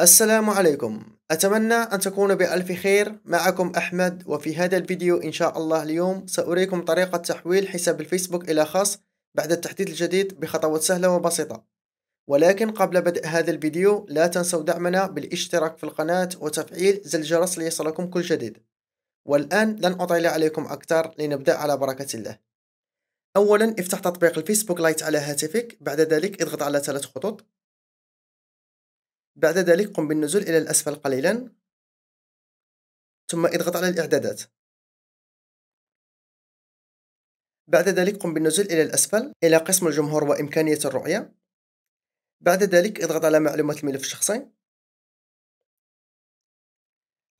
السلام عليكم أتمنى أن تكونوا بألف خير معكم أحمد وفي هذا الفيديو إن شاء الله اليوم سأريكم طريقة تحويل حساب الفيسبوك إلى خاص بعد التحديث الجديد بخطوات سهلة وبسيطة ولكن قبل بدء هذا الفيديو لا تنسوا دعمنا بالاشتراك في القناة وتفعيل زر الجرس ليصلكم كل جديد والآن لن أطيل عليكم أكثر لنبدأ على بركة الله أولا افتح تطبيق الفيسبوك لايت على هاتفك بعد ذلك اضغط على ثلاث خطوط بعد ذلك قم بالنزول إلى الأسفل قليلا ثم اضغط على الإعدادات بعد ذلك قم بالنزول إلى الأسفل إلى قسم الجمهور وإمكانية الرؤية بعد ذلك اضغط على معلومات الملف الشخصي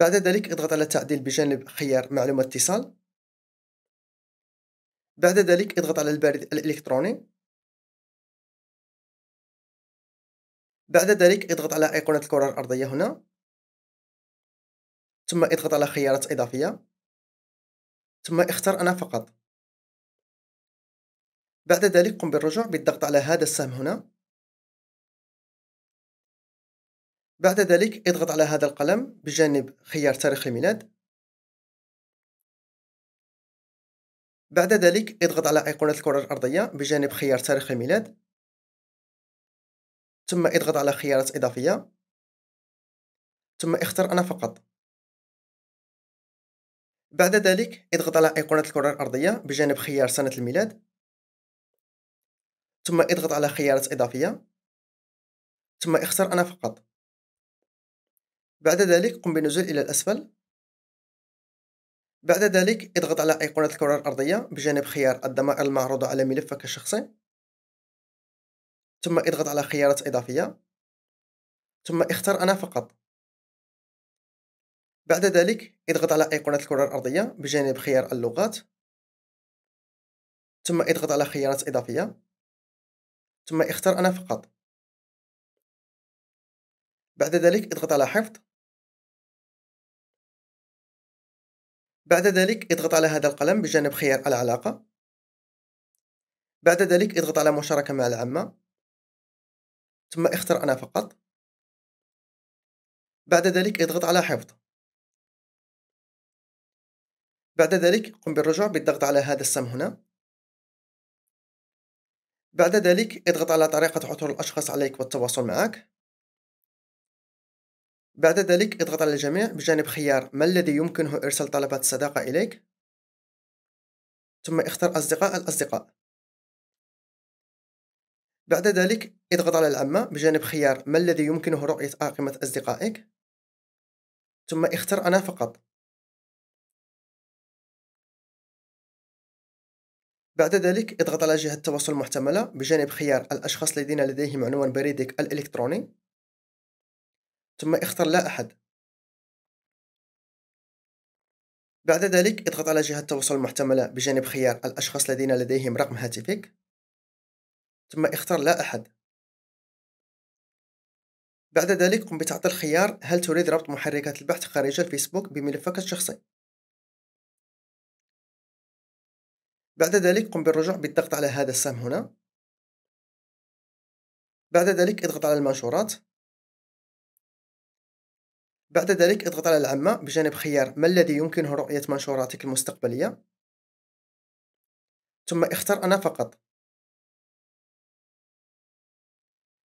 بعد ذلك اضغط على تعديل بجانب خيار معلومات اتصال بعد ذلك اضغط على البريد الإلكتروني بعد ذلك اضغط على أيقونة الكرة الأرضية هنا ثم اضغط على خيارات إضافية ثم اختر أنا فقط بعد ذلك قم بالرجوع بالضغط على هذا السهم هنا بعد ذلك اضغط على هذا القلم بجانب خيار تاريخ الميلاد بعد ذلك اضغط على أيقونة الكرة الأرضية بجانب خيار تاريخ الميلاد ثم اضغط على خيارات إضافية ثم اختر أنا فقط بعد ذلك اضغط على أيقونة الكرة الأرضية بجانب خيار سنة الميلاد ثم اضغط على خيارات إضافية ثم اختر أنا فقط بعد ذلك قم بالنزول إلى الأسفل بعد ذلك اضغط على أيقونة الكرة الأرضية بجانب خيار الضمائر المعروضة على ملفك الشخصي ثم اضغط على خيارات إضافية ثم اختر أنا فقط بعد ذلك اضغط على أيقونة الكرة الأرضية بجانب خيار اللغات ثم اضغط على خيارات إضافية ثم اختر أنا فقط بعد ذلك اضغط على حفظ بعد ذلك اضغط على هذا القلم بجانب خيار العلاقة بعد ذلك اضغط على مشاركة مع العامة ثم اختر أنا فقط بعد ذلك اضغط على حفظ بعد ذلك قم بالرجوع بالضغط على هذا السم هنا بعد ذلك اضغط على طريقة عثور الأشخاص عليك والتواصل معك بعد ذلك اضغط على الجميع بجانب خيار ما الذي يمكنه إرسال طلبات الصداقة إليك ثم اختر أصدقاء الأصدقاء بعد ذلك اضغط على العمة بجانب خيار ما الذي يمكنه رؤية أنظمة أصدقائك ثم اختر أنا فقط بعد ذلك اضغط على جهة التواصل المحتملة بجانب خيار الأشخاص الذين لديهم عنوان بريدك الإلكتروني ثم اختر لا أحد بعد ذلك اضغط على جهة التواصل المحتملة بجانب خيار الأشخاص الذين لديهم رقم هاتفك ثم اختر لا أحد بعد ذلك قم بتعطيل خيار هل تريد ربط محركات البحث خارج الفيسبوك بملفك الشخصي بعد ذلك قم بالرجوع بالضغط على هذا السهم هنا بعد ذلك اضغط على المنشورات بعد ذلك اضغط على العامة بجانب خيار ما الذي يمكنه رؤية منشوراتك المستقبلية ثم اختر أنا فقط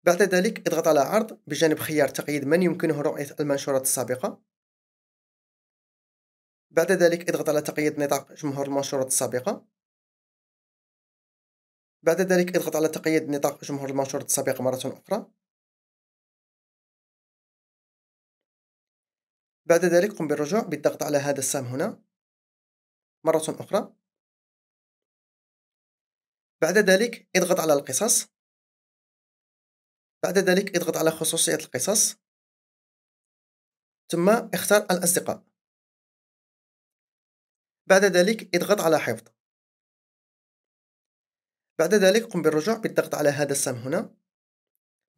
بعد ذلك اضغط على عرض بجانب خيار تقييد من يمكنه رؤية المنشورات السابقة بعد ذلك اضغط على تقييد نطاق جمهور المنشورات السابقة بعد ذلك اضغط على تقييد نطاق جمهور المنشورات السابقة مرة أخرى بعد ذلك قم بالرجوع بالضغط على هذا السهم هنا مرة أخرى بعد ذلك اضغط على القصص بعد ذلك اضغط على خصوصية القصص ثم اختار الأصدقاء بعد ذلك اضغط على حفظ بعد ذلك قم بالرجوع بالضغط على هذا السهم هنا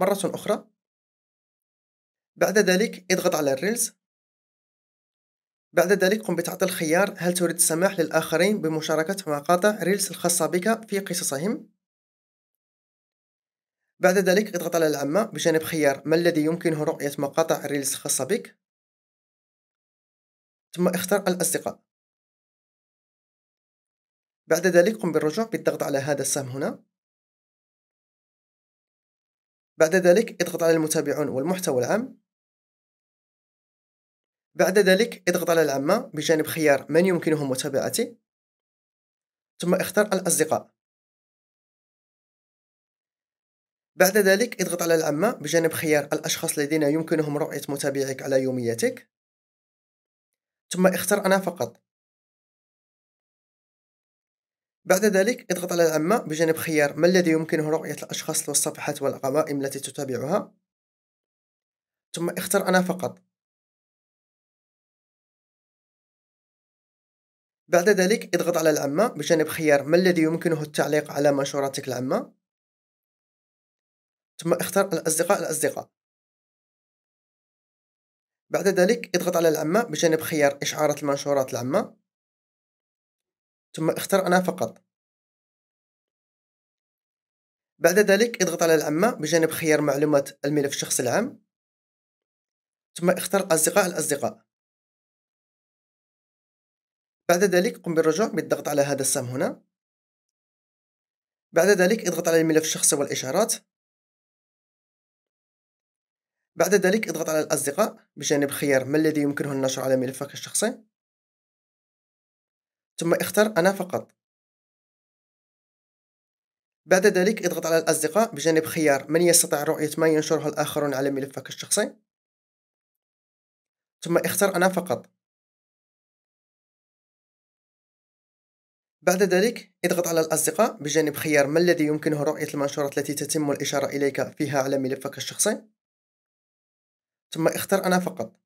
مرة أخرى بعد ذلك اضغط على الريلز بعد ذلك قم بتعطي الخيار هل تريد السماح للآخرين بمشاركة مقاطع ريلز الخاصة بك في قصصهم بعد ذلك اضغط على العمة بجانب خيار ما الذي يمكنه رؤية مقاطع الريلز خاصة بك ثم اختر الأصدقاء بعد ذلك قم بالرجوع بالضغط على هذا السهم هنا بعد ذلك اضغط على المتابعون والمحتوى العام بعد ذلك اضغط على العمة بجانب خيار من يمكنهم متابعتي ثم اختر الأصدقاء بعد ذلك اضغط على العمة بجانب خيار الأشخاص الذين يمكنهم رؤية متابعيك على يوميتك ثم اختر أنا فقط بعد ذلك اضغط على العمة بجانب خيار ما الذي يمكنه رؤية الأشخاص والصفحات والقوائم التي تتابعها ثم اختر أنا فقط بعد ذلك اضغط على العمة بجانب خيار ما الذي يمكنه التعليق على منشوراتك العامة ثم اختر الأصدقاء الأصدقاء بعد ذلك اضغط على العمة بجانب خيار إشعارات المنشورات العامة ثم اختر أنا فقط بعد ذلك اضغط على العمة بجانب خيار معلومات الملف الشخصي العام ثم اختر أصدقاء الأصدقاء بعد ذلك قم بالرجوع بالضغط على هذا السهم هنا بعد ذلك اضغط على الملف الشخصي والإشعارات بعد ذلك اضغط على الأصدقاء بجانب خيار ما الذي يمكنه النشر على ملفك الشخصي ثم اختر أنا فقط بعد ذلك اضغط على الأصدقاء بجانب خيار من يستطيع رؤية ما ينشره الآخرون على ملفك الشخصي ثم اختر أنا فقط بعد ذلك اضغط على الأصدقاء بجانب خيار ما الذي يمكنه رؤية المنشورات التي تتم الإشارة إليك فيها على ملفك الشخصي ثم اختر أنا فقط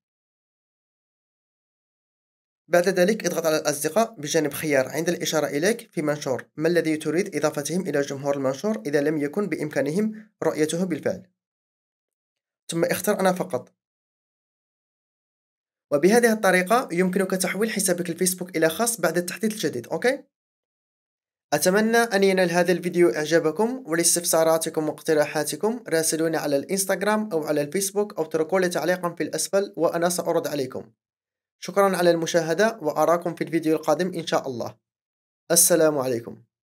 بعد ذلك اضغط على الأصدقاء بجانب خيار عند الإشارة إليك في منشور ما الذي تريد إضافتهم إلى جمهور المنشور إذا لم يكن بإمكانهم رؤيته بالفعل ثم اختر أنا فقط وبهذه الطريقة يمكنك تحويل حسابك الفيسبوك إلى خاص بعد التحديث الجديد أوكي؟ أتمنى أن ينال هذا الفيديو إعجابكم ولاستفساراتكم واقتراحاتكم راسلوني على الإنستغرام أو على الفيسبوك أو تركوا لي تعليقا في الأسفل وأنا سأرد عليكم شكرا على المشاهدة وأراكم في الفيديو القادم إن شاء الله السلام عليكم